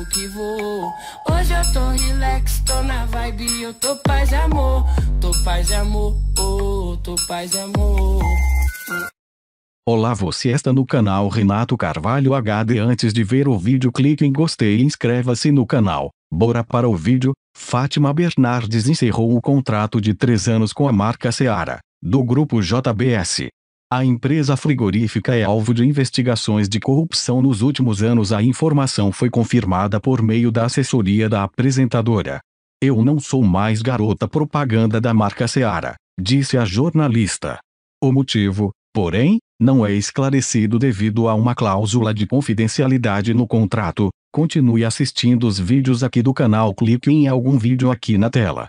vou que vou. Hoje eu tô relax, tô na vibe, eu tô paz e amor. Tô paz e amor, oh, tô paz e amor. Olá, você está no canal Renato Carvalho HD. Antes de ver o vídeo, clique em gostei e inscreva-se no canal. Bora para o vídeo. Fátima Bernardes encerrou o contrato de três anos com a marca Seara, do grupo JBS. A empresa frigorífica é alvo de investigações de corrupção nos últimos anos. A informação foi confirmada por meio da assessoria da apresentadora. Eu não sou mais garota propaganda da marca Seara, disse a jornalista. O motivo, porém, não é esclarecido devido a uma cláusula de confidencialidade no contrato. Continue assistindo os vídeos aqui do canal, clique em algum vídeo aqui na tela.